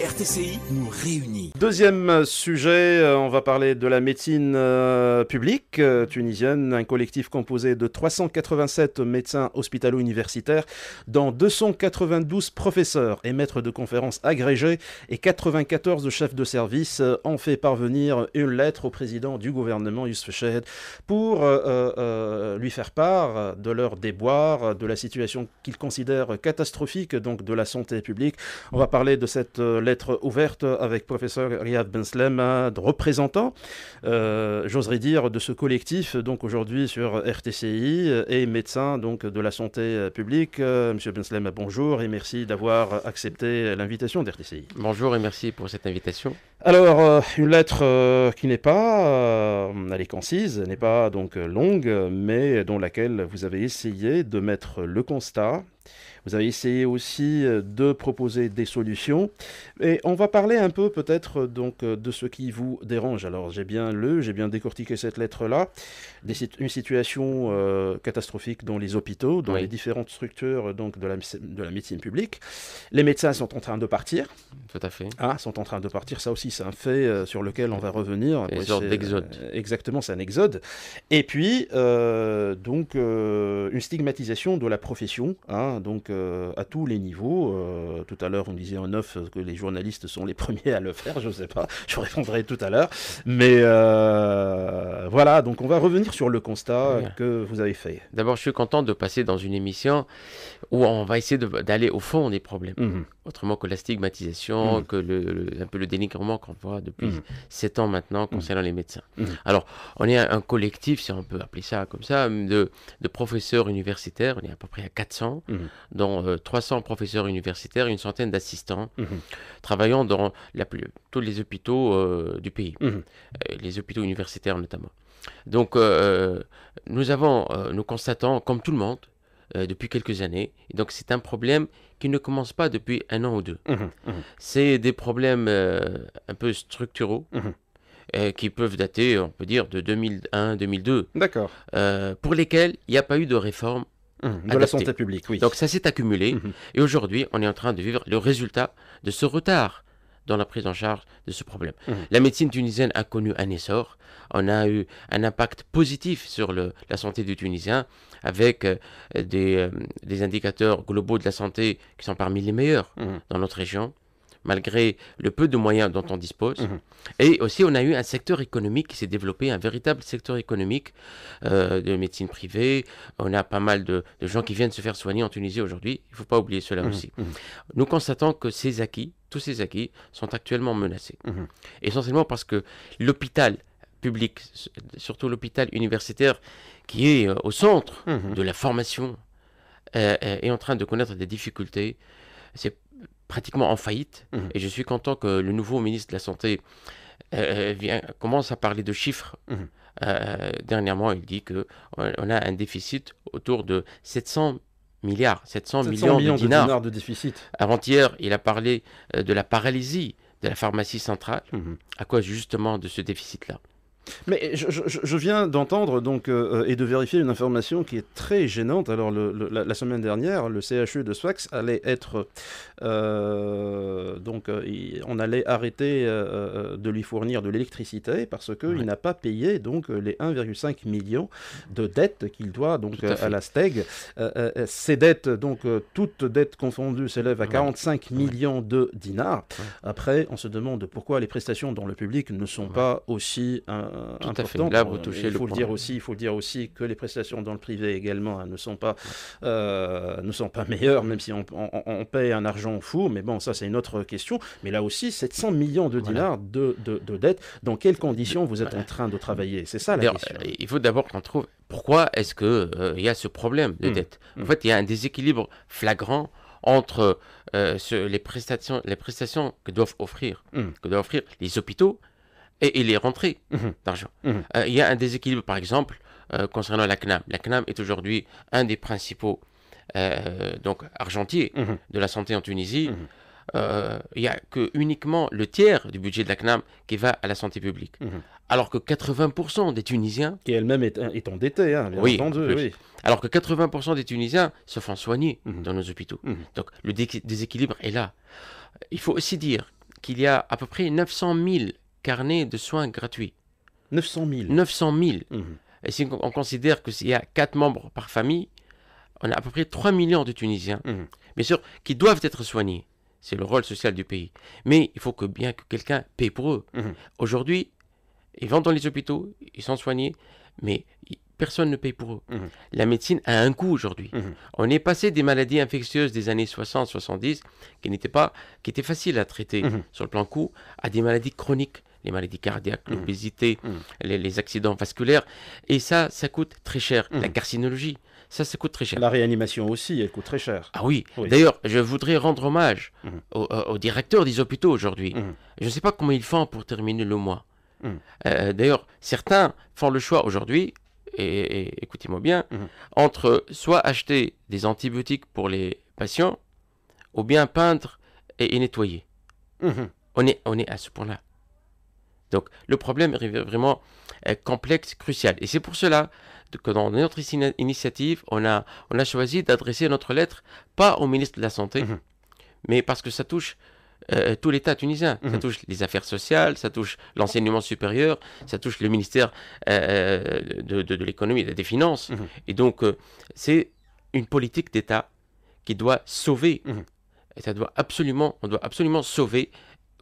RTCI nous réunit. Deuxième sujet, euh, on va parler de la médecine euh, publique euh, tunisienne, un collectif composé de 387 médecins hospitalo-universitaires, dont 292 professeurs et maîtres de conférences agrégés et 94 chefs de service ont fait parvenir une lettre au président du gouvernement Youssef Chahed pour lui faire part de leur déboire, de la situation qu'ils considèrent catastrophique donc de la santé publique. On va parler de cette lettre lettre ouverte avec professeur Riyad Benslem, un représentant, euh, j'oserais dire, de ce collectif, donc aujourd'hui sur RTCI, et médecin donc, de la santé publique. Euh, Monsieur Benslem, bonjour et merci d'avoir accepté l'invitation d'RTCI. Bonjour et merci pour cette invitation. Alors, euh, une lettre qui n'est pas, elle est concise, n'est pas donc longue, mais dans laquelle vous avez essayé de mettre le constat vous avez essayé aussi euh, de proposer des solutions. Et on va parler un peu peut-être euh, donc euh, de ce qui vous dérange. Alors j'ai bien le, j'ai bien décortiqué cette lettre-là. Une situation catastrophique dans les hôpitaux, dans les différentes structures donc, de, la, de la médecine publique. Les médecins sont en train de partir. Tout à fait. Ah, sont en train de partir. Ça aussi, c'est un fait sur lequel on va revenir. Une sorte d'exode. exactement, c'est un exode. Et puis, donc, une stigmatisation de la profession. Hein, donc, à tous les niveaux, euh, tout à l'heure on disait en neuf que les journalistes sont les premiers à le faire, je ne sais pas, je répondrai tout à l'heure. Mais euh, voilà, donc on va revenir sur le constat que vous avez fait. D'abord je suis content de passer dans une émission où on va essayer d'aller au fond des problèmes, mhm. autrement que la stigmatisation, mhm. que le, un peu le dénigrement qu'on voit depuis mhm. sept ans maintenant concernant les médecins. Alors on est un collectif, si on peut appeler ça comme ça, de, de professeurs universitaires, on est à peu près à 400 dont euh, 300 professeurs universitaires et une centaine d'assistants, mhm. travaillant dans la tous les hôpitaux euh, du pays, mhm. euh, les hôpitaux universitaires notamment. Donc, nous avons, nous constatons, comme tout le monde, depuis quelques années, et donc c'est un problème qui ne commence pas depuis un an ou deux. Mhm. C'est des problèmes un peu structuraux qui peuvent dater, on peut dire, de 2001-2002. D'accord. pour lesquels il n'y a pas eu de réforme Hum, de la santé publique, oui. Donc ça s'est accumulé hum, hum. et aujourd'hui, on est en train de vivre le résultat de ce retard dans la prise en charge de ce problème. La médecine tunisienne a connu un essor, on a eu un impact positif sur la santé du Tunisien avec euh, euh, des, indicateurs globaux de la santé qui sont parmi les meilleurs dans notre région malgré le peu de moyens dont on dispose. Mhm. Et aussi, on a eu un secteur économique qui s'est développé, un véritable secteur économique euh, de médecine privée. On a pas mal de, gens qui viennent se faire soigner en Tunisie aujourd'hui. Il ne faut pas oublier cela mhm. aussi. Mhm. Nous constatons que ces acquis, tous ces acquis, sont actuellement menacés. Essentiellement parce que l'hôpital public, surtout l'hôpital universitaire, qui est euh, au centre de la formation, euh, est en train de connaître des difficultés. C'est pratiquement en faillite. Mhm. Et je suis content que le nouveau ministre de la Santé euh, euh, commence à parler de chiffres. Mhm. Euh, dernièrement, il dit qu'on a un déficit autour de 700 milliards, 700, millions, de, dinars. de, déficit. Avant-hier, il a parlé de la paralysie de la pharmacie centrale mhm. à cause justement de ce déficit-là. Mais je, viens d'entendre donc euh, euh, et de vérifier une information qui est très gênante. Alors la, semaine dernière, le CHU de Sfax allait être euh, donc on allait arrêter de lui fournir de l'électricité parce qu'il n'a pas payé donc les 1,5 million de dettes qu'il doit donc à, la Steg. ces dettes donc toutes dettes confondues s'élèvent à 45 millions de dinars. Après, on se demande pourquoi les prestations dans le public ne sont pas aussi euh, là, vous touchez il faut le, dire aussi. Il faut le dire aussi que les prestations dans le privé également hein, ne sont pas euh, ne sont pas meilleures, même si on, paye un argent fou. Mais bon, ça c'est une autre question. Mais là aussi, 700 millions de dollars de, de, dettes. Dans quelles conditions vous êtes en train de travailler C'est ça la question. Euh, il faut d'abord qu'on trouve pourquoi est-ce que il y a ce problème de hmm. dette. En hmm. fait, il y a un déséquilibre flagrant entre les, prestations, les prestations que doivent offrir, hmm. que doivent offrir les hôpitaux et il est rentré mhm. d'argent. Mhm. Euh, il y a un déséquilibre, par exemple, euh, concernant la CNAM. La CNAM est aujourd'hui un des principaux euh, donc argentiers mhm. de la santé en Tunisie. Il n'y a que uniquement le tiers du budget de la CNAM qui va à la santé publique, alors que 80% des Tunisiens qui elle-même est, est endettée, hein, oui, oui. Alors que 80% des Tunisiens se font soigner dans nos hôpitaux. Donc le déséquilibre est là. Il faut aussi dire qu'il y a à peu près 900 000 carnet de soins gratuits. 900 000. 900 000. Et si on considère que s'il y a 4 membres par famille, on a à peu près 3 millions de Tunisiens, mais mhm. bien sûr, qui doivent être soignés. C'est le rôle social du pays. Mais il faut que bien que quelqu'un paye pour eux. Mhm. Aujourd'hui, ils vont dans les hôpitaux, ils sont soignés, mais personne ne paye pour eux. Mhm. La médecine a un coût aujourd'hui. On est passé des maladies infectieuses des années 60-70 qui n'étaient pas, qui étaient faciles à traiter sur le plan coût, à des maladies chroniques les maladies cardiaques, mm. l'obésité, mm. les, accidents vasculaires. Et ça, ça coûte très cher. Mm. La carcinologie, ça, ça coûte très cher. La réanimation aussi, elle coûte très cher. Ah oui. D'ailleurs, je voudrais rendre hommage euh, au directeur directeurs des hôpitaux aujourd'hui. Je ne sais pas comment ils font pour terminer le mois. Euh, d'ailleurs, certains font le choix aujourd'hui, et, écoutez-moi bien, entre soit acheter des antibiotiques pour les patients, ou bien peindre et, et nettoyer. Mm-hmm. On, est, on est à ce point-là. Donc le problème est vraiment euh, complexe, crucial. Et c'est pour cela que dans notre initiative, on a, choisi d'adresser notre lettre pas au ministre de la Santé, mhm. mais parce que ça touche euh, tout l'État tunisien. Ça mhm. touche les affaires sociales, ça touche l'enseignement supérieur, ça touche le ministère euh, de, l'économie et des finances. Mhm. Et donc, c'est une politique d'État qui doit sauver. Et ça doit absolument, on doit absolument sauver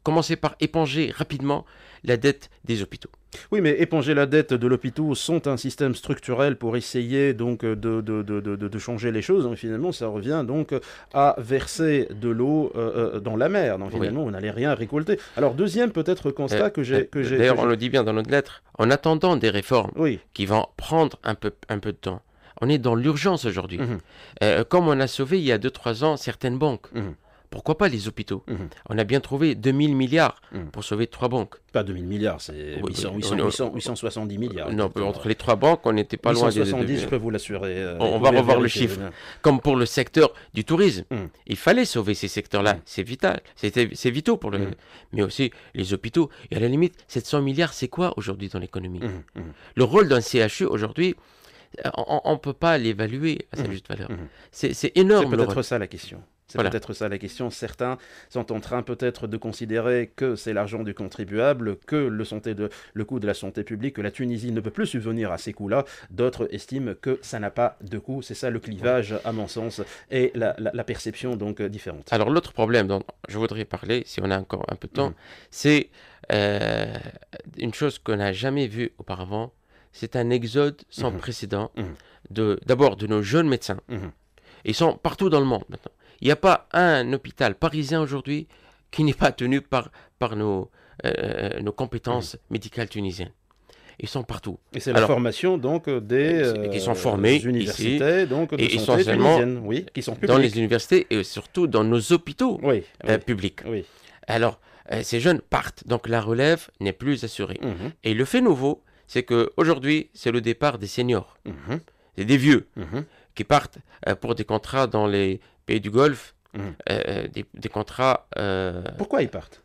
commencer par éponger rapidement la dette des hôpitaux. Oui, mais éponger la dette de l'hôpital sont un système structurel pour essayer donc de, de, de, de changer les choses. Donc finalement, ça revient donc à verser de l'eau euh, euh, dans la mer. Donc finalement, on n'allait rien récolter. Alors deuxième peut-être constat euh, que j'ai que j'ai. D'ailleurs, on le dit bien dans notre lettre. En attendant des réformes qui vont prendre un peu un peu de temps, on est dans l'urgence aujourd'hui. Mhm. comme on a sauvé il y a 2-3 ans certaines banques. Mhm pourquoi pas les hôpitaux mhm. On a bien trouvé 2000 milliards mhm. pour sauver trois banques. Pas 2000 milliards, c'est 870 milliards. Non, entre les trois banques, on n'était pas loin de 870, je peux vous l'assurer. Euh, on, va revoir le chiffre. Comme pour le secteur du tourisme. Mhm. Il fallait sauver ces secteurs-là, c'est vital. C'est vital pour le... Mais aussi les hôpitaux. Et à la limite, 700 milliards, c'est quoi aujourd'hui dans l'économie Le rôle d'un CHU aujourd'hui, euh, on ne peut pas l'évaluer à sa juste valeur. C'est énorme. C'est peut-être ça la question. C'est peut-être ça la question. Certains sont en train peut-être de considérer que c'est l'argent du contribuable, que le, santé de, le coût de la santé publique, que la Tunisie ne peut plus subvenir à ces coûts-là. D'autres estiment que ça n'a pas de coût. C'est ça le clivage, à mon sens, et la, perception donc euh, différente. Alors l'autre problème dont je voudrais parler, si on a encore un peu de temps, mm. c'est euh, une chose qu'on n'a jamais vue auparavant. C'est un exode sans mm-hmm. précédent mm-hmm. de d'abord de nos jeunes médecins. Mm-hmm. Ils sont partout dans le monde maintenant il n'y a pas un hôpital parisien aujourd'hui qui n'est pas tenu par, par nos, euh, nos compétences mhm. médicales tunisiennes. Ils sont partout. Et c'est la formation donc des qui sont formés universités donc de et oui, qui sont publiques. dans les universités et surtout dans nos hôpitaux euh, publics. Alors euh, ces jeunes partent, donc la relève n'est plus assurée. Mhm. Et le fait nouveau, c'est que aujourd'hui c'est le départ des seniors, mhm. des vieux qui partent pour des contrats dans les du Golfe, mmh. euh, euh, des, contrats. Euh, Pourquoi ils partent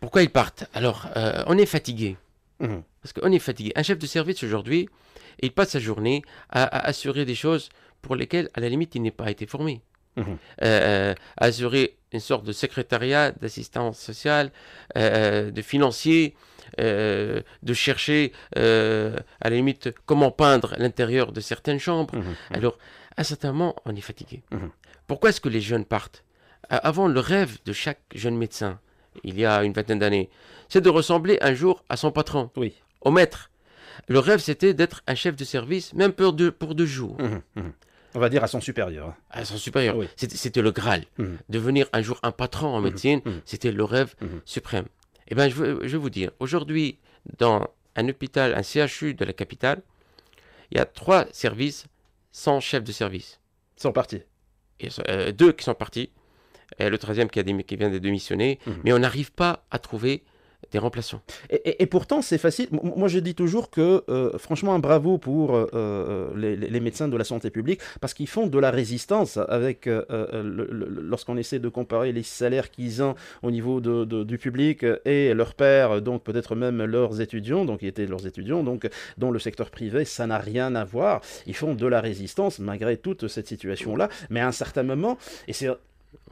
Pourquoi ils partent Alors, on est fatigué. Mmh. Parce qu'on est fatigué. Un chef de service aujourd'hui, il passe sa journée à, assurer des choses pour lesquelles, à la limite, il n'est pas été formé. Mmh. assurer une sorte de secrétariat, d'assistance sociale, de financier. de chercher à la limite comment peindre l'intérieur de certaines chambres. Alors, à certain moment, on est fatigué. Mmh. Pourquoi est-ce que les jeunes partent euh, Avant, le rêve de chaque jeune médecin, il y a une vingtaine d'années, c'est de ressembler un jour à son patron, oui. au maître. Le rêve, c'était d'être un chef de service, même pour deux, jours. Mmh, mmh. On va dire à son supérieur. À son supérieur. Oui. C'était le Graal. Devenir un jour un patron en médecine, c'était le rêve suprême. Eh bien, je vais vous dire, aujourd'hui, dans un hôpital, un CHU de la capitale, il y a trois services 100 chefs de service. sont partis. Et, euh, deux qui sont partis, et le troisième qui, qui vient de démissionner, mhm. mais on n'arrive pas à trouver des remplaçants. Et, pourtant, c'est facile. Moi, je dis toujours que, euh, franchement, un bravo pour euh, euh, les, médecins de la santé publique, parce qu'ils font de la résistance avec, lorsqu'on essaie de comparer les salaires qu'ils ont au niveau du public et leurs pairs, donc peut-être même leurs étudiants, donc qui étaient leurs étudiants, donc dans le secteur privé, ça n'a rien à voir. Ils font de la résistance malgré toute cette situation-là, mais à un certain moment, et c'est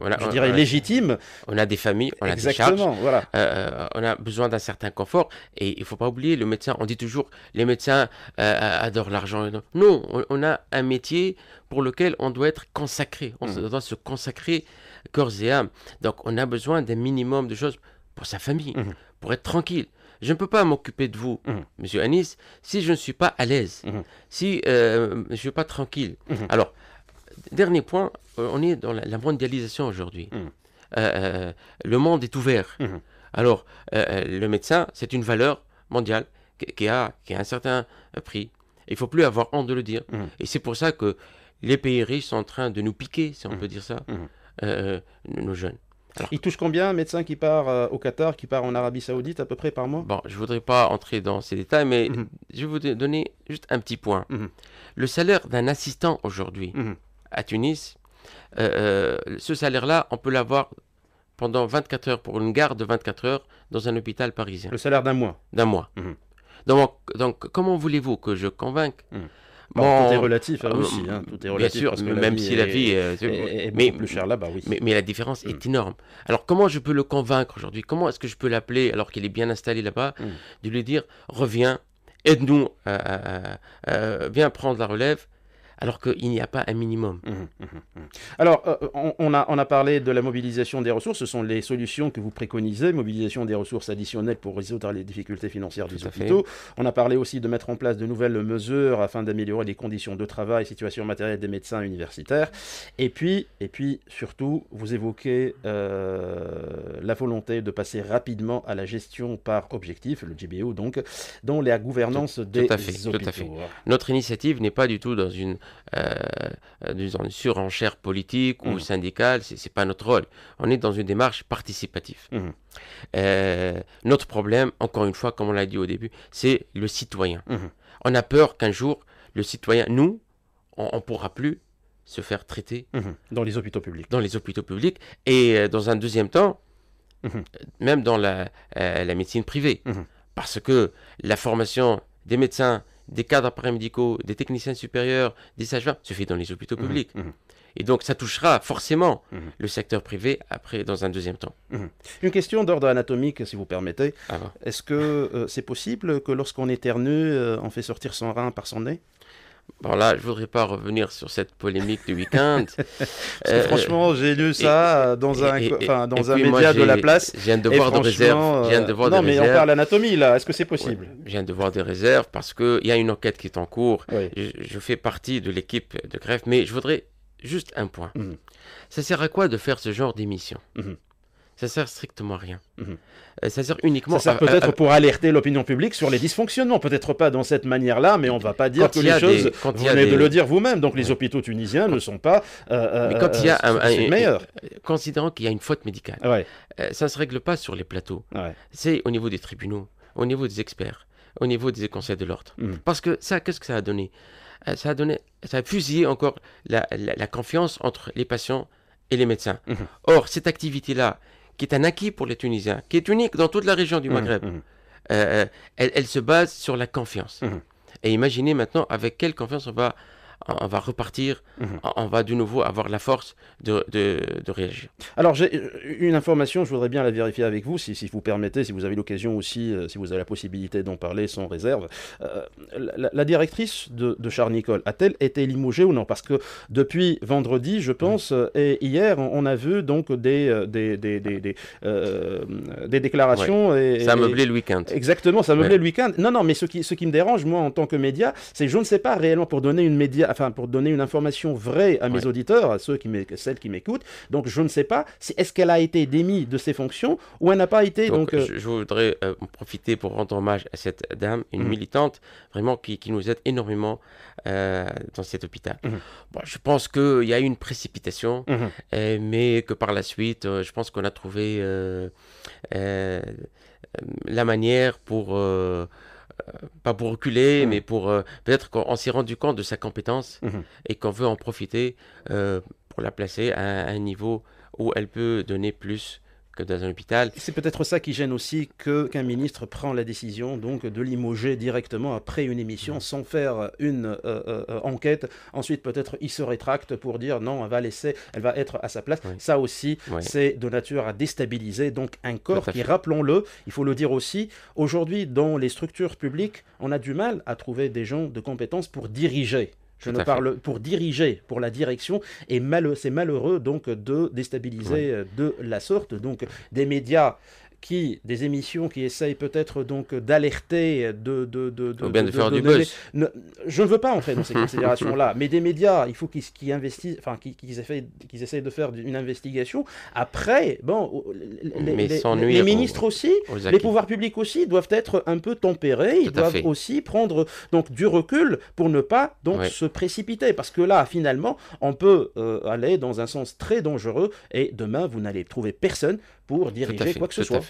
je on, dirais légitime. On a des familles, on a des charges, euh, euh, on a besoin d'un certain confort. Et il faut pas oublier le médecin. On dit toujours les médecins euh, adorent l'argent. Non, on, a un métier pour lequel on doit être consacré. On mm. doit se consacrer corps et âme. Donc on a besoin d'un minimum de choses pour sa famille, mm. pour être tranquille. Je ne peux pas m'occuper de vous, mm. monsieur Anis, si je ne suis pas à l'aise, si je ne suis pas tranquille. Alors Dernier point, euh, on est dans la, mondialisation aujourd'hui. Mmh. Euh, euh, le monde est ouvert. Mmh. Alors, le médecin, c'est une valeur mondiale qui, a, qui un certain prix. Il faut plus avoir honte de le dire. Mmh. Et c'est pour ça que les pays riches sont en train de nous piquer, si on peut dire ça, nos jeunes. Alors, il touche combien un médecin qui part au Qatar, qui part en Arabie Saoudite à peu près par mois Bon, je ne voudrais pas entrer dans ces détails, mais je vais vous donner juste un petit point. Le salaire d'un assistant aujourd'hui, à Tunis, euh, euh, ce salaire-là, on peut l'avoir pendant 24 heures, pour une garde de 24 heures, dans un hôpital parisien. Le salaire d'un mois D'un mois. Mhm. Donc, donc, comment voulez-vous que je convainque mhm. tout est relatif, hein, ah, aussi. Hein, tout est relatif bien sûr, même si la vie est, plus chère là-bas, oui. Mais, la différence est mhm. énorme. Alors, comment je peux le convaincre aujourd'hui Comment est-ce que je peux l'appeler, alors qu'il est bien installé là-bas, de lui dire reviens, aide-nous, viens prendre la relève alors qu'il n'y a pas un minimum. Mmh, mmh, mmh. Alors, euh, on, a, on a parlé de la mobilisation des ressources, ce sont les solutions que vous préconisez, mobilisation des ressources additionnelles pour résoudre les difficultés financières Tout des hôpitaux. On a parlé aussi de mettre en place de nouvelles mesures afin d'améliorer les conditions de travail, situation matérielle des médecins universitaires. Et puis, et puis surtout, vous évoquez euh, la volonté de passer rapidement à la gestion par objectif, le GBO donc, dans la gouvernance des hôpitaux. Tout à fait. Notre initiative n'est pas du tout dans une euh, euh une surenchère politique ou mmh. syndicale, c'est n'est pas notre rôle. On est dans une démarche participative. Mmh. Euh, notre problème, encore une fois, comme on l'a dit au début, c'est le citoyen. Mmh. On a peur qu'un jour, le citoyen, nous, on ne pourra plus se faire traiter. Dans les hôpitaux publics. Dans les hôpitaux publics. Et euh, dans un deuxième temps, même dans la, la médecine privée. Parce que la formation des médecins des cadres paramédicaux, des techniciens supérieurs, des sages-femmes, fait dans les hôpitaux mhm, publics. Mhm. Et donc ça touchera forcément mhm. le secteur privé après, dans un deuxième temps. Une question d'ordre anatomique, si vous permettez. Ah Est-ce que euh, c'est possible que lorsqu'on éternue, euh, on fait sortir son rein par son nez Bon là, je voudrais pas revenir sur cette polémique du week-end. euh, franchement, j'ai lu ça dans un, dans un média de la place. J'ai un de voir des réserves. Euh, non, mais on parle d'anatomie là. Est-ce que c'est possible ouais, J'ai un devoir de réserve parce qu'il y a une enquête qui est en cours. Je, fais partie de l'équipe de greffe, mais je voudrais juste un point. Mhm. Ça sert à quoi de faire ce genre d'émission mhm. Ça sert strictement à rien. Mhm. Euh, ça sert uniquement. Ça peut-être pour alerter l'opinion publique sur les dysfonctionnements, peut-être pas dans cette manière-là, mais on ne va pas dire que les choses. Des... vous venez de le dire vous-même. Donc les hôpitaux tunisiens ne sont pas. Euh, euh, mais quand il y a un, meilleur, Considérant qu'il y a une faute médicale, ouais. ne ça se règle pas sur les plateaux. Ouais. C'est au niveau des tribunaux, au niveau des experts, au niveau des conseils de l'ordre. Mhm. Parce que ça, qu'est-ce que ça a donné Ça a donné, ça a fusillé encore la, la, confiance entre les patients et les médecins. Mhm. Or cette activité-là qui est un acquis pour les Tunisiens, qui est unique dans toute la région du mmh, Maghreb, mmh. Euh, euh, elle, se base sur la confiance. Mmh. Et imaginez maintenant avec quelle confiance on va on va repartir, mhm. on va de nouveau avoir la force de, réagir. Alors j'ai euh, une information, je voudrais bien la vérifier avec vous, si, si vous permettez, si vous avez l'occasion aussi, euh, si vous avez la possibilité d'en parler sans réserve. Euh, la, directrice de, de nicole a-t-elle été limogée ou non Parce que depuis vendredi, je mhm. pense, et hier, on a vu donc des, des, déclarations. Et, ça a meublé le week-end. Exactement, ça a meublé le week-end. Non, non, mais ce qui, ce qui me dérange, moi, en tant que média, c'est que je ne sais pas réellement pour donner une média enfin, pour donner une information vraie à mes auditeurs, à ceux qui celles qui m'écoutent. Donc, je ne sais pas si est-ce qu'elle a été démise de ses fonctions ou elle n'a pas été. Donc, euh, je, voudrais euh, profiter pour rendre hommage à cette dame, une mhm. militante vraiment qui, nous aide énormément euh, dans cet hôpital. Mhm. Bon, je pense qu'il y a eu une précipitation, mhm. mais que par la suite, je pense qu'on a trouvé la manière pour pas pour reculer, mais pour euh, peut-être qu'on s'est rendu compte de sa compétence mhm. et qu'on veut en profiter euh, pour la placer à, un niveau où elle peut donner plus que C'est peut-être ça qui gêne aussi que qu'un ministre prend la décision donc de limoger directement après une émission sans faire une euh, euh, euh, enquête. Ensuite, peut-être il se rétracte pour dire non, elle va laisser, elle va être à sa place. Ça aussi, c'est de nature à déstabiliser donc un corps qui, rappelons-le, il faut le dire aussi, aujourd'hui dans les structures publiques, on a du mal à trouver des gens de compétences pour diriger je ne parle pour diriger, pour la direction, et c'est malheureux donc de déstabiliser euh, de la sorte. Donc des médias qui des émissions qui essayent peut-être donc d'alerter, de de de, bien de, faire du buzz. je ne veux pas en fait, dans ces considérations-là, mais des médias, il faut qu'ils investissent, enfin qu'ils essayent, essayent, de faire une investigation. Après, bon, les, ministres aussi, les pouvoirs publics aussi doivent être un peu tempérés. Ils doivent aussi prendre donc du recul pour ne pas donc se précipiter, parce que là, finalement, on peut euh, aller dans un sens très dangereux et demain vous n'allez trouver personne pour diriger quoi que ce soit.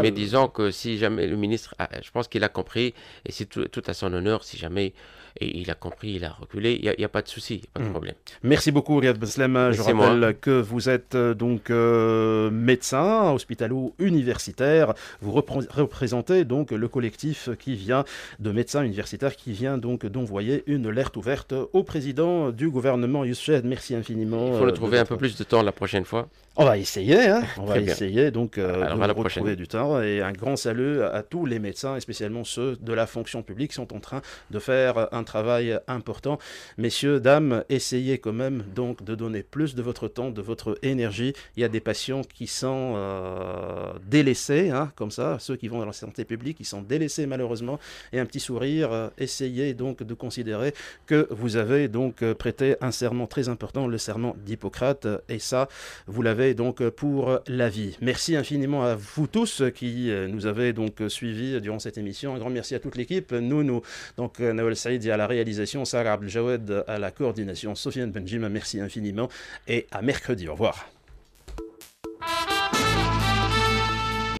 Mais disons que si jamais le ministre, je pense qu'il a compris, et c'est tout, à son honneur, si jamais et il a compris, il a reculé. Il n'y a, pas de souci, pas de hmm. problème. Merci beaucoup, Riyad Beslem. Je rappelle que vous êtes euh, donc euh, médecin hospitalo-universitaire. Vous représentez donc le collectif qui vient de médecins universitaires qui vient donc d'envoyer une alerte ouverte au président du gouvernement Youssef. Merci infiniment. Il faut le euh, trouver un peu plus de temps la prochaine fois. On va essayer, hein on va essayer donc de retrouver du temps et un grand salut à tous les médecins et spécialement ceux de la fonction publique qui sont en train de faire un un travail important. Messieurs, dames, essayez quand même donc de donner plus de votre temps, de votre énergie. Il y a des patients qui sont euh, délaissés, hein, comme ça, ceux qui vont dans la santé publique, qui sont délaissés malheureusement. Et un petit sourire, euh, essayez donc de considérer que vous avez donc euh, prêté un serment très important, le serment d'Hippocrate. Et ça, vous l'avez donc pour la vie. Merci infiniment à vous tous qui nous avez donc suivis durant cette émission. Un grand merci à toute l'équipe. Nous, nous, donc Noël Saïd, à la réalisation, Sarah Abdeljawed à la coordination, Sofiane Benjima, merci infiniment et à mercredi. Au revoir.